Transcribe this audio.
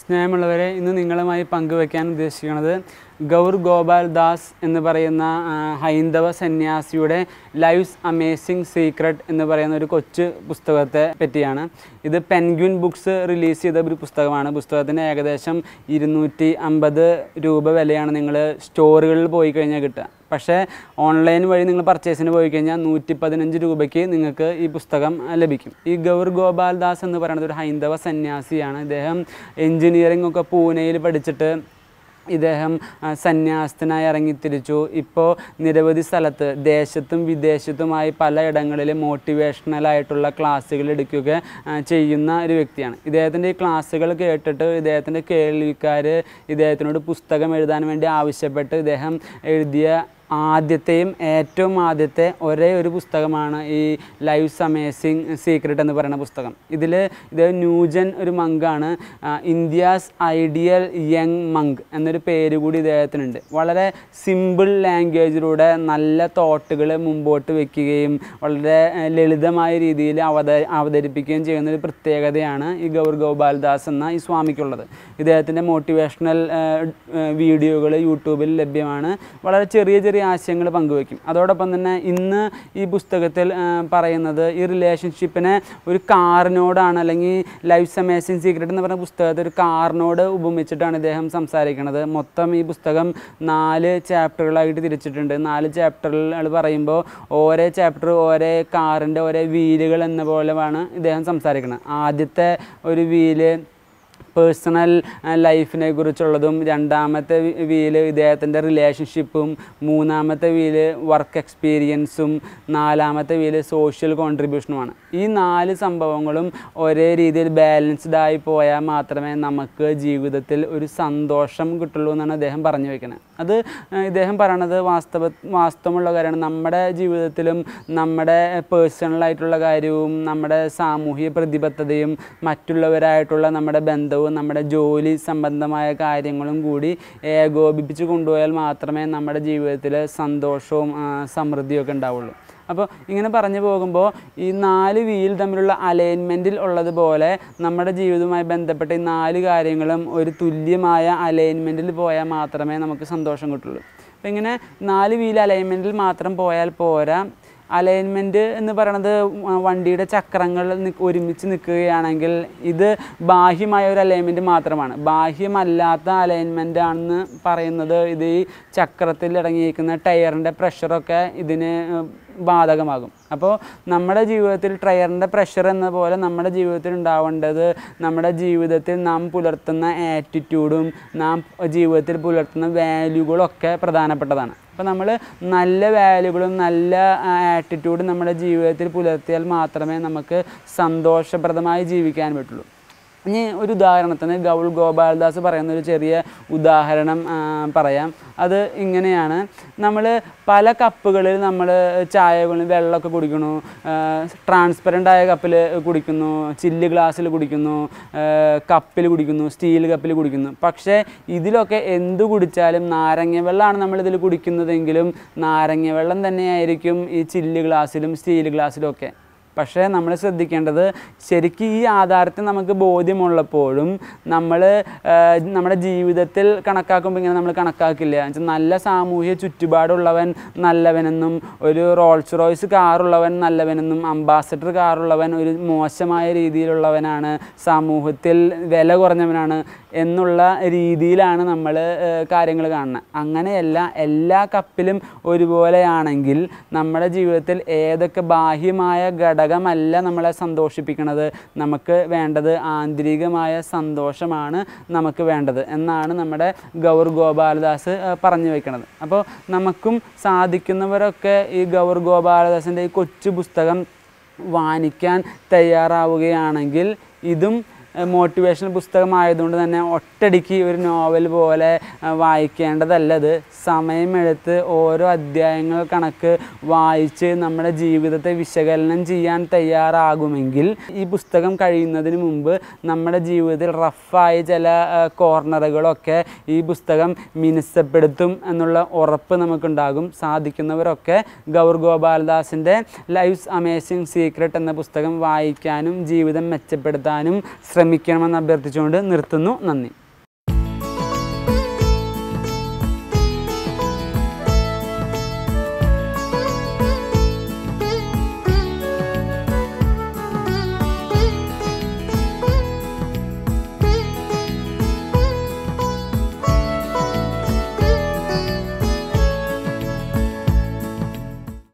സ്നേഹമുള്ളവരെ ഇന്ന് നിങ്ങളുമായി പങ്കുവയ്ക്കാൻ ഉദ്ദേശിക്കുന്നത് ഗൗർ ഗോപാൽ ദാസ് എന്ന് പറയുന്ന ഹൈന്ദവ സന്യാസിയുടെ ലൈഫ്സ് അമേസിംഗ് സീക്രട്ട് എന്ന് പറയുന്ന ഒരു കൊച്ചു പുസ്തകത്തെ പറ്റിയാണ് ഇത് പെൻഗ്വിൻ ബുക്സ് റിലീസ് ചെയ്ത ഒരു പുസ്തകമാണ് പുസ്തകത്തിന് ഏകദേശം ഇരുന്നൂറ്റി അമ്പത് രൂപ വിലയാണ് നിങ്ങൾ സ്റ്റോറുകളിൽ പോയി കഴിഞ്ഞാൽ കിട്ടുക പക്ഷേ ഓൺലൈൻ വഴി നിങ്ങൾ പർച്ചേസിന് പോയി കഴിഞ്ഞാൽ നൂറ്റി പതിനഞ്ച് രൂപയ്ക്ക് നിങ്ങൾക്ക് ഈ പുസ്തകം ലഭിക്കും ഈ ഗൗർ ഗോപാൽ ദാസ് എന്ന് പറയുന്നത് ഒരു ഹൈന്ദവ സന്യാസിയാണ് ഇദ്ദേഹം എഞ്ചിനീയറിംഗ് ഒക്കെ പൂനെയിൽ പഠിച്ചിട്ട് ഇദ്ദേഹം സന്യാസത്തിനായി ഇറങ്ങിത്തിരിച്ചു ഇപ്പോൾ നിരവധി സ്ഥലത്ത് ദേശത്തും വിദേശത്തുമായി പലയിടങ്ങളിൽ മോട്ടിവേഷണലായിട്ടുള്ള ക്ലാസ്സുകൾ എടുക്കുക ചെയ്യുന്ന ഒരു വ്യക്തിയാണ് ഇദ്ദേഹത്തിൻ്റെ ഈ ക്ലാസ്സുകൾ കേട്ടിട്ട് ഇദ്ദേഹത്തിൻ്റെ കേൾവിക്കാർ ഇദ്ദേഹത്തിനോട് പുസ്തകം എഴുതാൻ വേണ്ടി ആവശ്യപ്പെട്ട് ഇദ്ദേഹം എഴുതിയ ആദ്യത്തെയും ഏറ്റവും ആദ്യത്തെ ഒരേ ഒരു പുസ്തകമാണ് ഈ ലൈഫ് അമേസിങ് സീക്രട്ട് എന്ന് പറയുന്ന പുസ്തകം ഇതിൽ ഇത് ന്യൂജൻ ഒരു മങ്കാണ് ഇന്ത്യാസ് ഐഡിയൽ യങ് മങ്ക് എന്നൊരു പേര് കൂടി ഇദ്ദേഹത്തിനുണ്ട് വളരെ സിമ്പിൾ ലാംഗ്വേജിലൂടെ നല്ല തോട്ടുകൾ മുമ്പോട്ട് വയ്ക്കുകയും വളരെ ലളിതമായ രീതിയിൽ അവത അവതരിപ്പിക്കുകയും ചെയ്യുന്ന ഒരു പ്രത്യേകതയാണ് ഈ ഗൗർ ഗോപാലദാസ് എന്ന ഈ സ്വാമിക്കുള്ളത് ഇദ്ദേഹത്തിൻ്റെ മോട്ടിവേഷണൽ വീഡിയോകൾ യൂട്യൂബിൽ ലഭ്യമാണ് വളരെ ചെറിയ ചെറിയ ചെറിയ ആശയങ്ങൾ പങ്കുവയ്ക്കും അതോടൊപ്പം തന്നെ ഇന്ന് ഈ പുസ്തകത്തിൽ പറയുന്നത് ഈ റിലേഷൻഷിപ്പിനെ ഒരു കാറിനോടാണ് അല്ലെങ്കിൽ ലൈഫ് സമേസിങ് സീക്രട്ട് എന്ന് പറഞ്ഞ പുസ്തകത്തെ ഒരു കാറിനോട് ഉപമിച്ചിട്ടാണ് ഇദ്ദേഹം സംസാരിക്കുന്നത് മൊത്തം ഈ പുസ്തകം നാല് ചാപ്റ്ററുകളായിട്ട് തിരിച്ചിട്ടുണ്ട് നാല് ചാപ്റ്ററുകൾ പറയുമ്പോൾ ഓരോ ചാപ്റ്റർ ഓരോ കാറിൻ്റെ ഓരോ വീലുകൾ എന്ന പോലെയാണ് ഇദ്ദേഹം സംസാരിക്കുന്നത് ആദ്യത്തെ ഒരു വീല് പേഴ്സണൽ ലൈഫിനെ കുറിച്ചുള്ളതും രണ്ടാമത്തെ വീല് ഇദ്ദേഹത്തിൻ്റെ റിലേഷൻഷിപ്പും മൂന്നാമത്തെ വീല് വർക്ക് എക്സ്പീരിയൻസും നാലാമത്തെ വീല് സോഷ്യൽ കോൺട്രിബ്യൂഷനുമാണ് ഈ നാല് സംഭവങ്ങളും ഒരേ രീതിയിൽ ബാലൻസ്ഡ് ആയി പോയാൽ മാത്രമേ നമുക്ക് ജീവിതത്തിൽ ഒരു സന്തോഷം കിട്ടുള്ളൂ എന്നാണ് അദ്ദേഹം പറഞ്ഞു വയ്ക്കുന്നത് അത് ഇദ്ദേഹം പറയണത് വാസ്തവ വാസ്തവമുള്ള കാര്യമാണ് നമ്മുടെ ജീവിതത്തിലും നമ്മുടെ പേഴ്സണലായിട്ടുള്ള കാര്യവും നമ്മുടെ സാമൂഹിക പ്രതിബദ്ധതയും മറ്റുള്ളവരായിട്ടുള്ള നമ്മുടെ ബന്ധവും ഏകോപനവും നമ്മുടെ ജോലി സംബന്ധമായ കാര്യങ്ങളും കൂടി ഏകോപിപ്പിച്ച് കൊണ്ടുപോയാൽ മാത്രമേ നമ്മുടെ ജീവിതത്തിൽ സന്തോഷവും സമൃദ്ധിയൊക്കെ ഉണ്ടാവുള്ളൂ അപ്പോൾ ഇങ്ങനെ പറഞ്ഞു പോകുമ്പോൾ ഈ നാല് വീൽ തമ്മിലുള്ള അലൈൻമെൻറ്റിൽ ഉള്ളതുപോലെ നമ്മുടെ ജീവിതവുമായി ബന്ധപ്പെട്ട ഈ നാല് കാര്യങ്ങളും ഒരു തുല്യമായ അലൈൻമെൻറ്റിൽ പോയാൽ മാത്രമേ നമുക്ക് സന്തോഷം കിട്ടുള്ളൂ അപ്പോൾ ഇങ്ങനെ നാല് വീൽ അലൈൻമെൻറ്റിൽ മാത്രം പോയാൽ പോരാ അലൈൻമെൻറ്റ് എന്ന് പറയണത് വണ്ടിയുടെ ചക്രങ്ങൾ ഒരുമിച്ച് നിൽക്കുകയാണെങ്കിൽ ഇത് ബാഹ്യമായ ഒരു അലൈൻമെൻറ്റ് മാത്രമാണ് ബാഹ്യമല്ലാത്ത അലൈൻമെൻ്റ് ആണെന്ന് പറയുന്നത് ഇത് ഈ ചക്രത്തിൽ ഇടങ്ങിയിരിക്കുന്ന ടയറിൻ്റെ പ്രഷറൊക്കെ ഇതിന് ബാധകമാകും അപ്പോൾ നമ്മുടെ ജീവിതത്തിൽ ട്രയറിൻ്റെ പ്രഷർ എന്ന പോലെ നമ്മുടെ ജീവിതത്തിൽ ഉണ്ടാവേണ്ടത് നമ്മുടെ ജീവിതത്തിൽ നാം പുലർത്തുന്ന ആറ്റിറ്റ്യൂഡും നാം ജീവിതത്തിൽ പുലർത്തുന്ന വാല്യൂകളൊക്കെ പ്രധാനപ്പെട്ടതാണ് അപ്പോൾ നമ്മൾ നല്ല വാല്യൂകളും നല്ല ആറ്റിറ്റ്യൂഡും നമ്മുടെ ജീവിതത്തിൽ പുലർത്തിയാൽ മാത്രമേ നമുക്ക് സന്തോഷപ്രദമായി ജീവിക്കാൻ പറ്റുള്ളൂ ഇനി ഒരു ഉദാഹരണത്തിന് ഗൗൾ ഗോപാലദാസ് പറയുന്ന ഒരു ചെറിയ ഉദാഹരണം പറയാം അത് ഇങ്ങനെയാണ് നമ്മൾ പല കപ്പുകളിൽ നമ്മൾ ചായ വെള്ളമൊക്കെ കുടിക്കുന്നു ട്രാൻസ്പെറൻ്റ് ആയ കപ്പിൽ കുടിക്കുന്നു ചില്ല് ഗ്ലാസ്സിൽ കുടിക്കുന്നു കപ്പിൽ കുടിക്കുന്നു സ്റ്റീൽ കപ്പിൽ കുടിക്കുന്നു പക്ഷേ ഇതിലൊക്കെ എന്ത് കുടിച്ചാലും നാരങ്ങ വെള്ളമാണ് നമ്മളിതിൽ കുടിക്കുന്നതെങ്കിലും നാരങ്ങ വെള്ളം തന്നെയായിരിക്കും ഈ ചില്ല് ഗ്ലാസ്സിലും സ്റ്റീൽ ഗ്ലാസ്സിലും ഒക്കെ പക്ഷേ നമ്മൾ ശ്രദ്ധിക്കേണ്ടത് ശരിക്കും ഈ ആധാരത്തെ നമുക്ക് ബോധ്യമുള്ളപ്പോഴും നമ്മൾ നമ്മുടെ ജീവിതത്തിൽ കണക്കാക്കുമ്പോൾ ഇങ്ങനെ നമ്മൾ കണക്കാക്കില്ല എന്നുവെച്ചാൽ നല്ല സാമൂഹ്യ ചുറ്റുപാടുള്ളവൻ നല്ലവനെന്നും ഒരു റോൾസ് റോയ്സ് കാറുള്ളവൻ നല്ലവനെന്നും അംബാസഡർ കാറുള്ളവൻ ഒരു മോശമായ രീതിയിലുള്ളവനാണ് സമൂഹത്തിൽ വില കുറഞ്ഞവനാണ് എന്നുള്ള രീതിയിലാണ് നമ്മൾ കാര്യങ്ങൾ കാണുന്നത് അങ്ങനെയല്ല എല്ലാ കപ്പിലും ഒരുപോലെയാണെങ്കിൽ നമ്മുടെ ജീവിതത്തിൽ ഏതൊക്കെ ബാഹ്യമായ ഘടക ഘടകമല്ല നമ്മളെ സന്തോഷിപ്പിക്കുന്നത് നമുക്ക് വേണ്ടത് ആന്തരികമായ സന്തോഷമാണ് നമുക്ക് വേണ്ടത് എന്നാണ് നമ്മുടെ ഗൗർ ഗോപാലദാസ് പറഞ്ഞു വയ്ക്കുന്നത് അപ്പോൾ നമുക്കും സാധിക്കുന്നവരൊക്കെ ഈ ഗൗർ ഗോപാലദാസിൻ്റെ ഈ കൊച്ചു പുസ്തകം വാനിക്കാൻ തയ്യാറാവുകയാണെങ്കിൽ ഇതും മോട്ടിവേഷണൽ പുസ്തകമായതുകൊണ്ട് തന്നെ ഒറ്റടിക്ക് ഒരു നോവൽ പോലെ വായിക്കേണ്ടതല്ലത് സമയമെടുത്ത് ഓരോ അധ്യായങ്ങൾ കണക്ക് വായിച്ച് നമ്മുടെ ജീവിതത്തെ വിശകലനം ചെയ്യാൻ തയ്യാറാകുമെങ്കിൽ ഈ പുസ്തകം കഴിയുന്നതിന് മുമ്പ് നമ്മുടെ ജീവിതത്തിൽ റഫായ ചില കോർണറുകളൊക്കെ ഈ പുസ്തകം മിനുസപ്പെടുത്തും എന്നുള്ള ഉറപ്പ് നമുക്കുണ്ടാകും സാധിക്കുന്നവരൊക്കെ ഗൗർ ഗോപാലദാസിൻ്റെ ലൈഫ്സ് അമേസിംഗ് സീക്രട്ട് എന്ന പുസ്തകം വായിക്കാനും ജീവിതം മെച്ചപ്പെടുത്താനും ശ്രമിക്കും ശ്രമിക്കണമെന്ന് അഭ്യർത്ഥിച്ചുകൊണ്ട് നിർത്തുന്നു നന്ദി